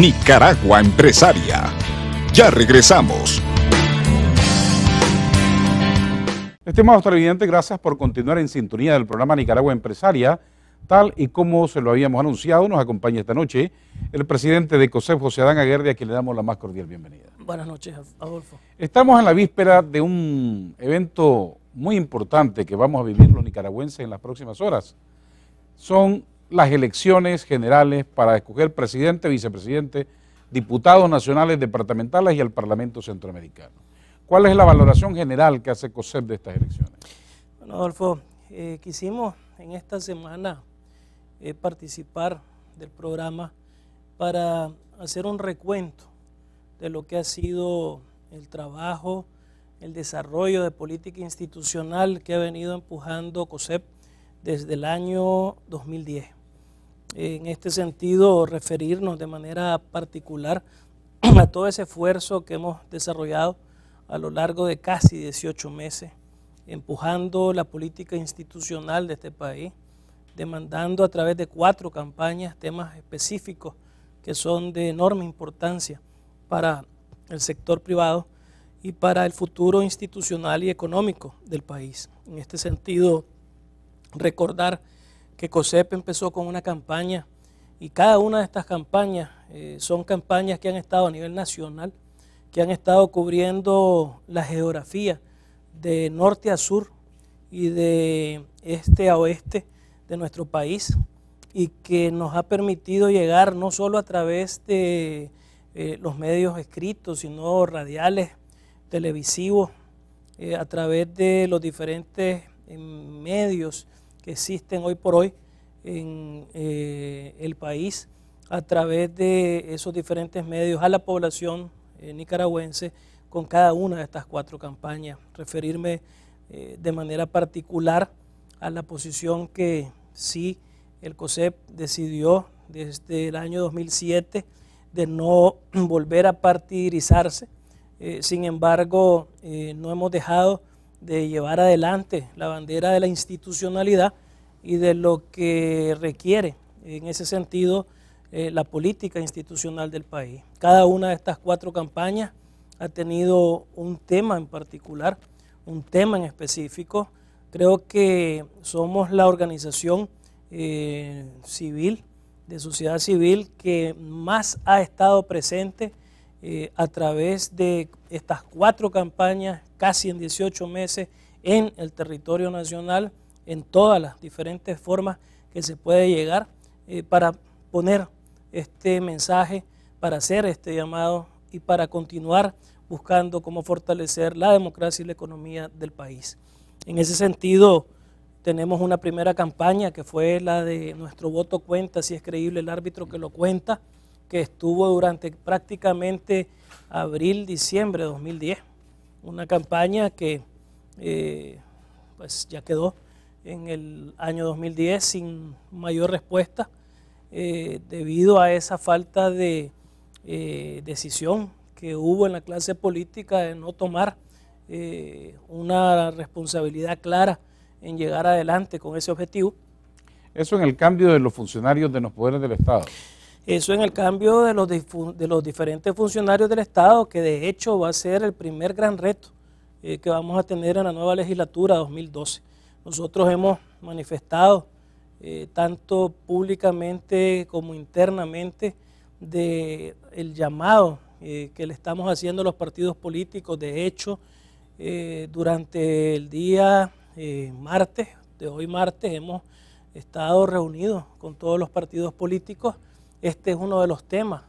Nicaragua Empresaria. Ya regresamos. Estimados televidentes, gracias por continuar en sintonía del programa Nicaragua Empresaria. Tal y como se lo habíamos anunciado, nos acompaña esta noche el presidente de COSEF, José Adán Aguerde, a quien le damos la más cordial bienvenida. Buenas noches, Adolfo. Estamos en la víspera de un evento muy importante que vamos a vivir los nicaragüenses en las próximas horas. Son las elecciones generales para escoger presidente, vicepresidente, diputados nacionales, departamentales y al Parlamento Centroamericano. ¿Cuál es la valoración general que hace COSEP de estas elecciones? Bueno, Adolfo, eh, quisimos en esta semana eh, participar del programa para hacer un recuento de lo que ha sido el trabajo, el desarrollo de política institucional que ha venido empujando COSEP desde el año 2010 en este sentido referirnos de manera particular a todo ese esfuerzo que hemos desarrollado a lo largo de casi 18 meses, empujando la política institucional de este país, demandando a través de cuatro campañas temas específicos que son de enorme importancia para el sector privado y para el futuro institucional y económico del país. En este sentido, recordar que COSEP empezó con una campaña y cada una de estas campañas eh, son campañas que han estado a nivel nacional, que han estado cubriendo la geografía de norte a sur y de este a oeste de nuestro país y que nos ha permitido llegar no solo a través de eh, los medios escritos, sino radiales, televisivos, eh, a través de los diferentes medios que existen hoy por hoy en eh, el país a través de esos diferentes medios a la población eh, nicaragüense con cada una de estas cuatro campañas. Referirme eh, de manera particular a la posición que sí el COSEP decidió desde el año 2007 de no volver a partidizarse. sin embargo, no hemos dejado de llevar adelante la bandera de la institucionalidad y de lo que requiere en ese sentido eh, la política institucional del país. Cada una de estas cuatro campañas ha tenido un tema en particular, un tema en específico. Creo que somos la organización eh, civil, de sociedad civil, que más ha estado presente eh, a través de estas cuatro campañas, casi en 18 meses, en el territorio nacional, en todas las diferentes formas que se puede llegar, eh, para poner este mensaje, para hacer este llamado y para continuar buscando cómo fortalecer la democracia y la economía del país. En ese sentido, tenemos una primera campaña que fue la de nuestro voto cuenta, si es creíble el árbitro que lo cuenta que estuvo durante prácticamente abril, diciembre de 2010. Una campaña que eh, pues ya quedó en el año 2010 sin mayor respuesta eh, debido a esa falta de eh, decisión que hubo en la clase política de no tomar una responsabilidad clara en llegar adelante con ese objetivo. Eso en el cambio de los funcionarios de los poderes del Estado. Eso en el cambio de los, diferentes funcionarios del Estado, que de hecho va a ser el primer gran reto eh, que vamos a tener en la nueva legislatura 2012. Nosotros hemos manifestado, eh, tanto públicamente como internamente, de el llamado eh, que le estamos haciendo a los partidos políticos. De hecho, durante el día martes, de hoy martes, hemos estado reunidos con todos los partidos políticos este es uno de los temas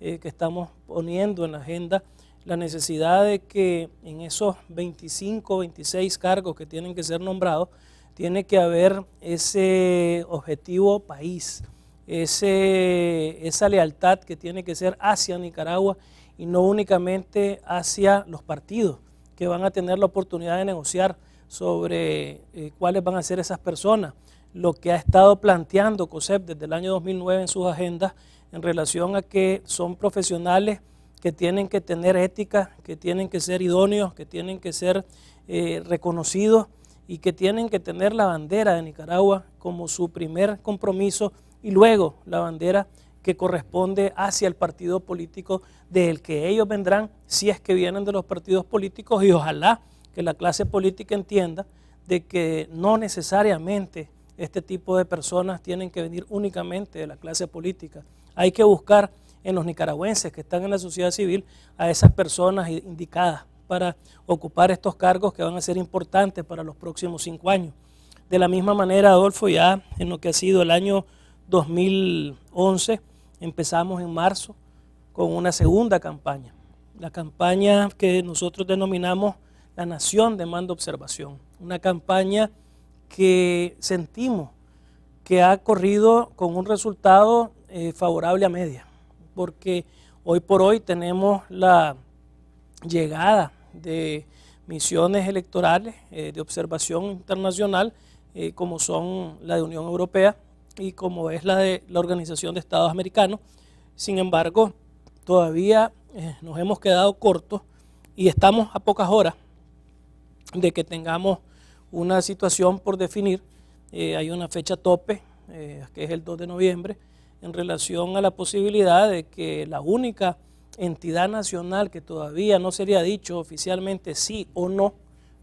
eh, que estamos poniendo en la agenda, la necesidad de que en esos 25, 26 cargos que tienen que ser nombrados, tiene que haber ese objetivo país, ese, esa lealtad que tiene que ser hacia Nicaragua y no únicamente hacia los partidos que van a tener la oportunidad de negociar sobre eh, cuáles van a ser esas personas lo que ha estado planteando COSEP desde el año 2009 en sus agendas en relación a que son profesionales que tienen que tener ética, que tienen que ser idóneos, que tienen que ser eh, reconocidos y que tienen que tener la bandera de Nicaragua como su primer compromiso y luego la bandera que corresponde hacia el partido político del que ellos vendrán, si es que vienen de los partidos políticos y ojalá que la clase política entienda de que no necesariamente este tipo de personas tienen que venir únicamente de la clase política. Hay que buscar en los nicaragüenses que están en la sociedad civil a esas personas indicadas para ocupar estos cargos que van a ser importantes para los próximos cinco años. De la misma manera, Adolfo, ya en lo que ha sido el año 2011, empezamos en marzo con una segunda campaña, la campaña que nosotros denominamos la Nación de Mando Observación, una campaña que sentimos que ha corrido con un resultado eh, favorable a media, porque hoy por hoy tenemos la llegada de misiones electorales eh, de observación internacional, eh, como son la de Unión Europea y como es la de la Organización de Estados Americanos. Sin embargo, todavía nos hemos quedado cortos y estamos a pocas horas de que tengamos una situación por definir. Eh, hay una fecha tope, eh, que es el 2 de noviembre, en relación a la posibilidad de que la única entidad nacional que todavía no sería dicho oficialmente sí o no,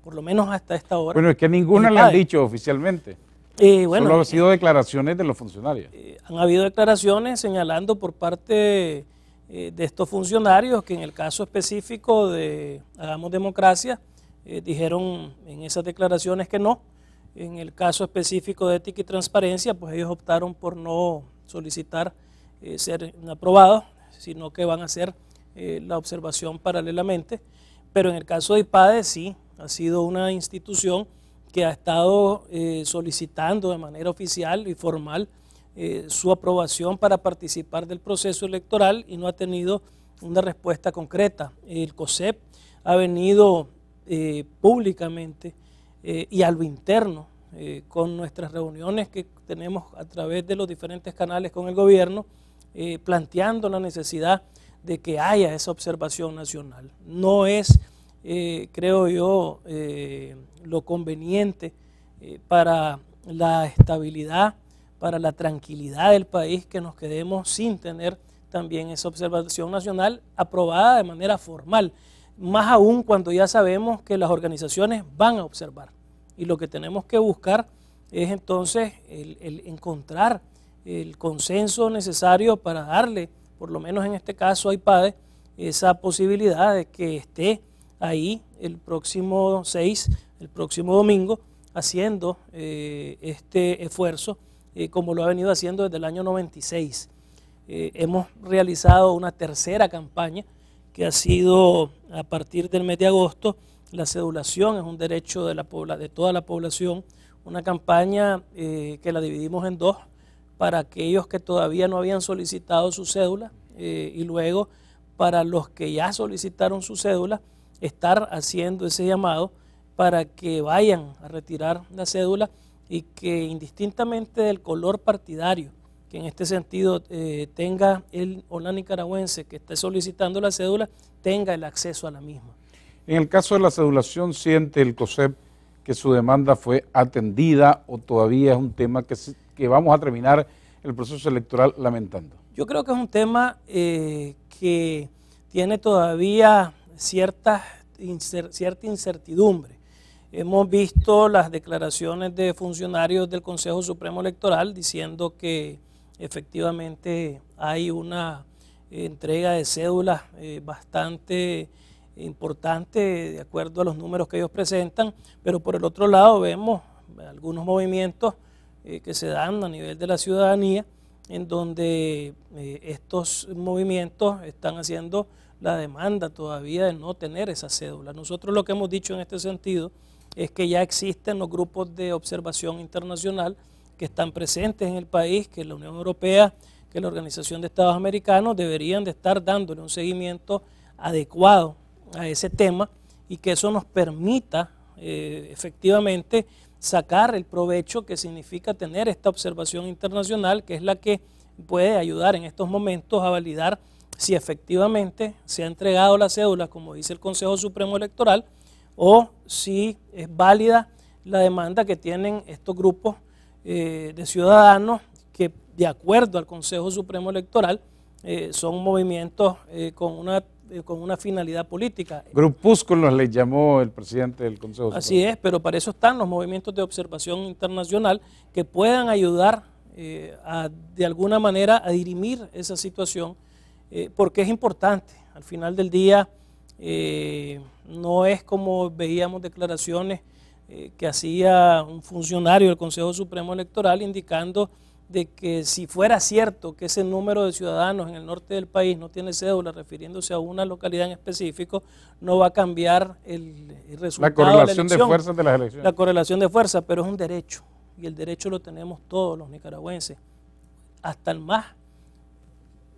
por lo menos hasta esta hora. Bueno, es que ninguna la han dicho oficialmente. Eh, bueno, Solo han sido declaraciones de los funcionarios. han habido declaraciones señalando por parte de estos funcionarios que en el caso específico de Hagamos Democracia, eh, dijeron en esas declaraciones que no. En el caso específico de ética y transparencia, pues ellos optaron por no solicitar eh, ser aprobados, sino que van a hacer eh, la observación paralelamente. Pero en el caso de IPADE sí, ha sido una institución que ha estado solicitando de manera oficial y formal su aprobación para participar del proceso electoral y no ha tenido una respuesta concreta. El COSEP ha venido eh, públicamente eh, y a lo interno, eh, con nuestras reuniones que tenemos a través de los diferentes canales con el gobierno, planteando la necesidad de que haya esa observación nacional. No es, creo yo, lo conveniente para la estabilidad, para la tranquilidad del país que nos quedemos sin tener también esa observación nacional aprobada de manera formal más aún cuando ya sabemos que las organizaciones van a observar. Y lo que tenemos que buscar es entonces encontrar el consenso necesario para darle, por lo menos en este caso a IPADE, esa posibilidad de que esté ahí el próximo 6, el próximo domingo, haciendo eh, este esfuerzo eh, como lo ha venido haciendo desde el año 96. Eh, hemos realizado una tercera campaña que ha sido a partir del mes de agosto, la cedulación es un derecho de, la, de toda la población, una campaña eh, que la dividimos en dos para aquellos que todavía no habían solicitado su cédula eh, y luego para los que ya solicitaron su cédula, estar haciendo ese llamado para que vayan a retirar la cédula y que indistintamente del color partidario, que en este sentido eh, tenga el o la nicaragüense que esté solicitando la cédula, tenga el acceso a la misma. En el caso de la cedulación, siente el COSEP que su demanda fue atendida o todavía es un tema que, vamos a terminar el proceso electoral lamentando. Yo creo que es un tema eh, que tiene todavía cierta, cierta incertidumbre. Hemos visto las declaraciones de funcionarios del Consejo Supremo Electoral diciendo que efectivamente hay una eh, entrega de cédulas eh, bastante importante de acuerdo a los números que ellos presentan, pero por el otro lado vemos algunos movimientos eh, que se dan a nivel de la ciudadanía en donde estos movimientos están haciendo la demanda todavía de no tener esa cédula. Nosotros lo que hemos dicho en este sentido es que ya existen los grupos de observación internacional que están presentes en el país, que la Unión Europea, que la Organización de Estados Americanos deberían de estar dándole un seguimiento adecuado a ese tema y que eso nos permita eh, efectivamente sacar el provecho que significa tener esta observación internacional, que es la que puede ayudar en estos momentos a validar si efectivamente se ha entregado la cédula, como dice el Consejo Supremo Electoral, o si es válida la demanda que tienen estos grupos eh, de ciudadanos que, de acuerdo al Consejo Supremo Electoral, eh, son movimientos eh, con, una, con una finalidad política. Grupúsculos le llamó el presidente del Consejo Así es, pero para eso están los movimientos de observación internacional que puedan ayudar de alguna manera a dirimir esa situación, porque es importante. Al final del día no es como veíamos declaraciones eh, que hacía un funcionario del Consejo Supremo Electoral indicando de que si fuera cierto que ese número de ciudadanos en el norte del país no tiene cédula refiriéndose a una localidad en específico, no va a cambiar el, resultado. La correlación de, la de fuerzas de las elecciones. La correlación de fuerzas, pero es un derecho y el derecho lo tenemos todos los nicaragüenses, hasta el más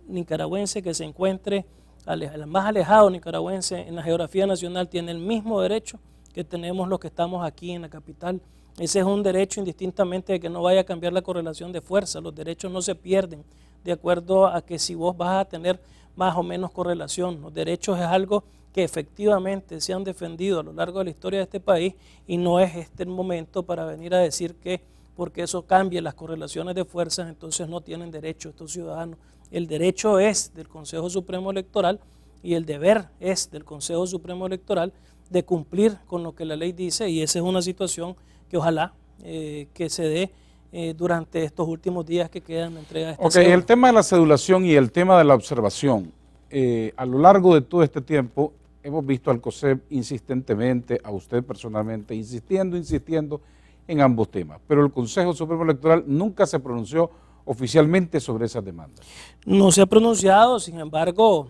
nicaragüense que se encuentre, el más alejado nicaragüense en la geografía nacional tiene el mismo derecho que tenemos los que estamos aquí en la capital. Ese es un derecho indistintamente de que no vaya a cambiar la correlación de fuerza. Los derechos no se pierden de acuerdo a que si vos vas a tener más o menos correlación. Los derechos es algo que efectivamente se han defendido a lo largo de la historia de este país y no es este el momento para venir a decir que porque eso cambie las correlaciones de fuerzas, entonces no tienen derecho estos ciudadanos. El derecho es del Consejo Supremo Electoral y el deber es del Consejo Supremo Electoral de cumplir con lo que la ley dice y esa es una situación que ojalá eh, que se dé eh, durante estos últimos días que quedan de entrega Ok, el tema de la cedulación y el tema de la observación. Eh, a lo largo de todo este tiempo hemos visto al COSEP insistentemente, a usted personalmente, insistiendo, insistiendo en ambos temas, pero el Consejo Supremo Electoral nunca se pronunció oficialmente sobre esas demandas. No se ha pronunciado, sin embargo,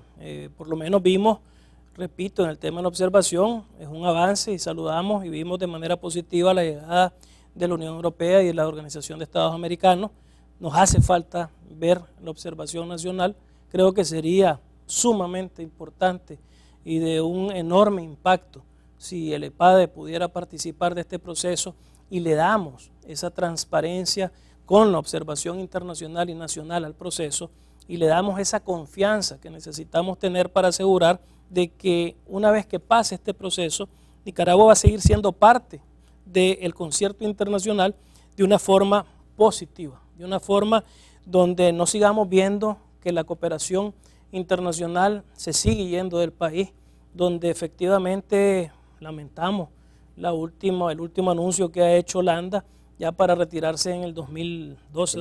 por lo menos vimos repito, en el tema de la observación es un avance y saludamos y vimos de manera positiva la llegada de la Unión Europea y de la Organización de Estados Americanos. Nos hace falta ver la observación nacional. Creo que sería sumamente importante y de un enorme impacto si el EPADE pudiera participar de este proceso y le damos esa transparencia con la observación internacional y nacional al proceso y le damos esa confianza que necesitamos tener para asegurar de que una vez que pase este proceso, Nicaragua va a seguir siendo parte del concierto internacional de una forma positiva, de una forma donde no sigamos viendo que la cooperación internacional se sigue yendo del país, donde efectivamente lamentamos la última, el último anuncio que ha hecho Holanda ya para retirarse en el 2012,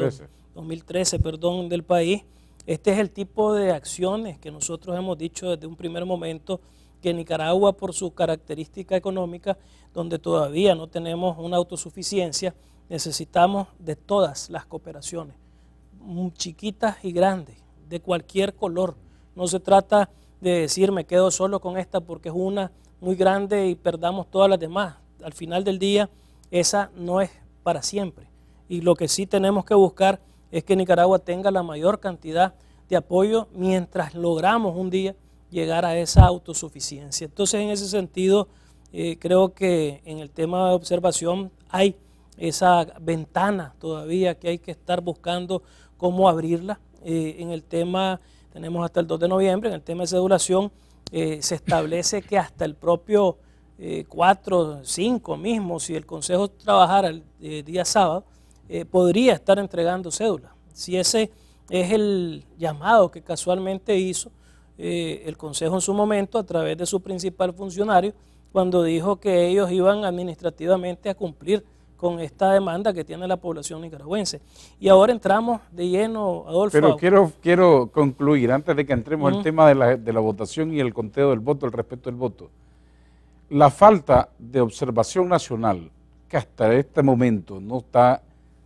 2013, perdón, del país este es el tipo de acciones que nosotros hemos dicho desde un primer momento que Nicaragua, por su característica económica, donde todavía no tenemos una autosuficiencia, necesitamos de todas las cooperaciones, mm, chiquitas y grandes, de cualquier color. No se trata de decir me quedo solo con esta porque es una muy grande y perdamos todas las demás. Al final del día, esa no es para siempre. Y lo que sí tenemos que buscar es que Nicaragua tenga la mayor cantidad de apoyo mientras logramos un día llegar a esa autosuficiencia. Entonces, en ese sentido, eh, creo que en el tema de observación hay esa ventana todavía que hay que estar buscando cómo abrirla. Eh, en el tema, tenemos hasta el 2 de noviembre, en el tema de sedulación, eh, se establece que hasta el propio 4, 5 mismo, si el Consejo trabajara el día sábado, eh, podría estar entregando cédula, Si ese es el llamado que casualmente hizo eh, el Consejo en su momento a través de su principal funcionario cuando dijo que ellos iban administrativamente a cumplir con esta demanda que tiene la población nicaragüense. Y ahora entramos de lleno, Adolfo. Pero quiero, quiero concluir, antes de que entremos al tema de la, de la votación y el conteo del voto, el respeto del voto. La falta de observación nacional, que hasta este momento no está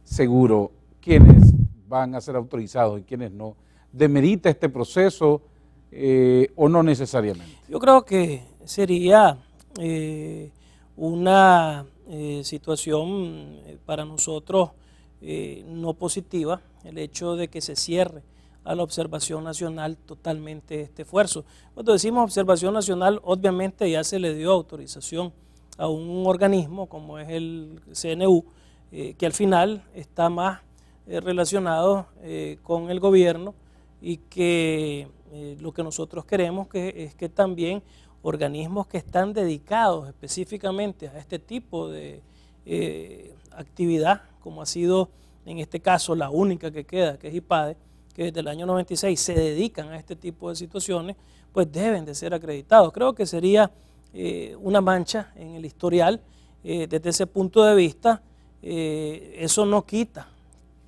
seguro quiénes van a ser autorizados y quiénes no. ¿Demerita este proceso eh, o no necesariamente? Yo creo que sería eh, una eh, situación para nosotros no positiva el hecho de que se cierre a la observación nacional totalmente este esfuerzo. Cuando decimos observación nacional, obviamente ya se le dio autorización a un organismo como es el CNU, eh, que al final está más eh, relacionado eh, con el gobierno y que lo que nosotros queremos es que también organismos que están dedicados específicamente a este tipo de actividad, como ha sido en este caso la única que queda, que es IPADE, que desde el año 96 se dedican a este tipo de situaciones, pues deben de ser acreditados. Creo que sería una mancha en el historial desde ese punto de vista eh, eso no quita,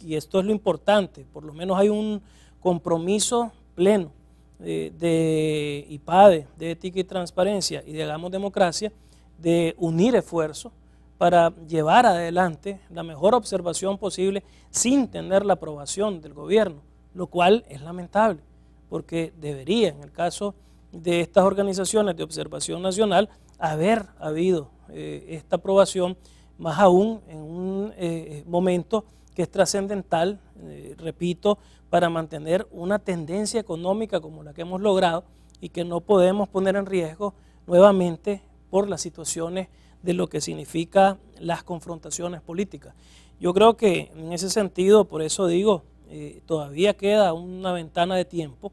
y esto es lo importante, por lo menos hay un compromiso pleno eh, de, de IPADE, de ética y transparencia y de Hagamos Democracia, de unir esfuerzos para llevar adelante la mejor observación posible sin tener la aprobación del gobierno, lo cual es lamentable, porque debería, en el caso de estas organizaciones de observación nacional, haber habido eh, esta aprobación más aún en un eh, eh, momento que es trascendental, eh, repito, para mantener una tendencia económica como la que hemos logrado y que no podemos poner en riesgo nuevamente por las situaciones de lo que significa las confrontaciones políticas. Yo creo que en ese sentido, por eso digo, todavía queda una ventana de tiempo.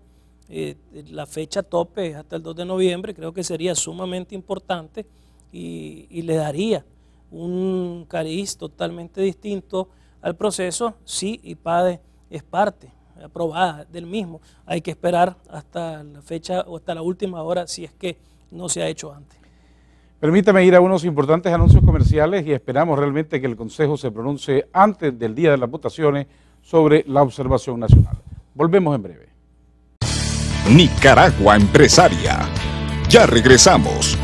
la fecha tope es hasta el 2 de noviembre, creo que sería sumamente importante y le daría un cariz totalmente distinto al proceso, sí y pade es parte aprobada del mismo. Hay que esperar hasta la fecha o hasta la última hora si es que no se ha hecho antes. Permítame ir a unos importantes anuncios comerciales y esperamos realmente que el Consejo se pronuncie antes del día de las votaciones sobre la observación nacional. Volvemos en breve. Nicaragua Empresaria. Ya regresamos.